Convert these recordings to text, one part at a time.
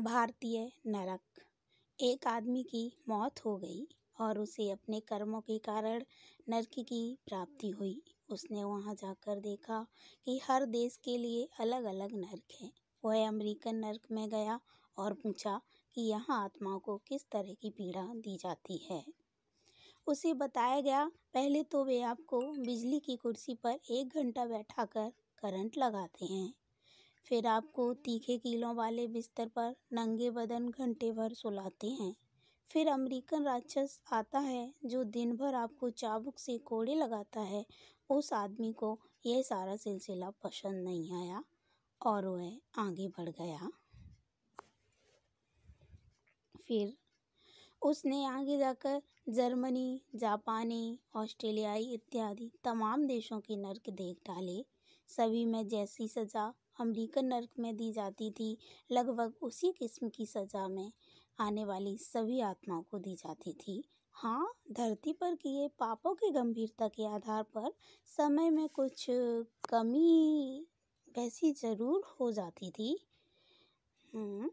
भारतीय नरक एक आदमी की मौत हो गई और उसे अपने कर्मों के कारण नरक की प्राप्ति हुई उसने वहाँ जाकर देखा कि हर देश के लिए अलग अलग नरक हैं वह अमेरिकन नरक में गया और पूछा कि यहाँ आत्माओं को किस तरह की पीड़ा दी जाती है उसे बताया गया पहले तो वे आपको बिजली की कुर्सी पर एक घंटा बैठाकर करंट लगाते हैं फिर आपको तीखे कीलों वाले बिस्तर पर नंगे बदन घंटे भर सुलाते हैं फिर अमेरिकन राक्षस आता है जो दिन भर आपको चाबुक से कोड़े लगाता है उस आदमी को यह सारा सिलसिला पसंद नहीं आया और वह आगे बढ़ गया फिर उसने आगे जाकर जर्मनी जापानी ऑस्ट्रेलियाई इत्यादि तमाम देशों के नर्क देख डाले सभी में जैसी सज़ा अमरीकन नर्क में दी जाती थी लगभग उसी किस्म की सज़ा में आने वाली सभी आत्माओं को दी जाती थी हाँ धरती पर किए पापों की गंभीरता के आधार पर समय में कुछ कमी वैसी ज़रूर हो जाती थी हम्म,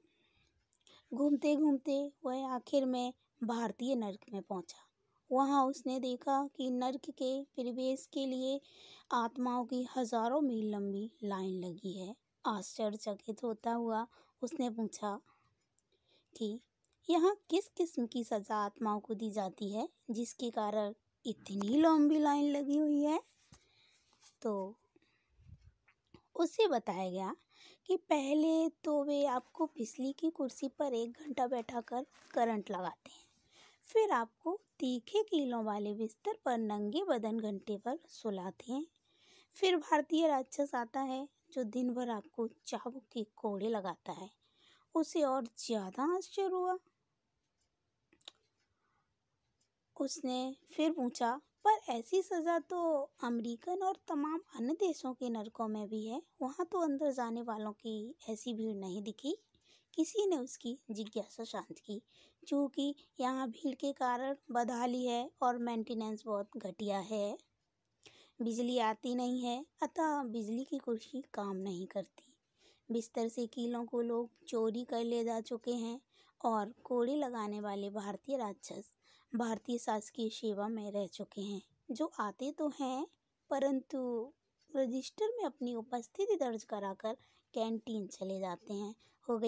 घूमते घूमते वह आखिर में भारतीय नर्क में पहुंचा वहाँ उसने देखा कि नर्क के प्रवेश के लिए आत्माओं की हजारों मील लंबी लाइन लगी है आश्चर्यचकित होता हुआ उसने पूछा कि यहाँ किस किस्म की सज़ा आत्माओं को दी जाती है जिसके कारण इतनी लंबी लाइन लगी हुई है तो उसे बताया गया कि पहले तो वे आपको बिजली की कुर्सी पर एक घंटा बैठाकर करंट लगाते हैं फिर आपको तीखे कीलों वाले बिस्तर पर नंगे बदन घंटे पर सुलाते हैं फिर भारतीय राक्षस आता है जो दिन भर आपको चाबुक के कोड़े लगाता है उसे और ज़्यादा आश्चर्य हुआ उसने फिर पूछा पर ऐसी सज़ा तो अमेरिकन और तमाम अन्य देशों के नरकों में भी है वहाँ तो अंदर जाने वालों की ऐसी भीड़ नहीं दिखी किसी ने उसकी जिज्ञासा शांत की चूँकि यहाँ भीड़ के कारण बदहाली है और मेंटेनेंस बहुत घटिया है बिजली आती नहीं है अतः बिजली की कुर्सी काम नहीं करती बिस्तर से कीलों को लोग चोरी कर ले जा चुके हैं और कोड़े लगाने वाले भारतीय राक्षस भारतीय शासकीय सेवा में रह चुके हैं जो आते तो हैं परंतु रजिस्टर में अपनी उपस्थिति दर्ज कराकर कैंटीन चले जाते हैं हो गई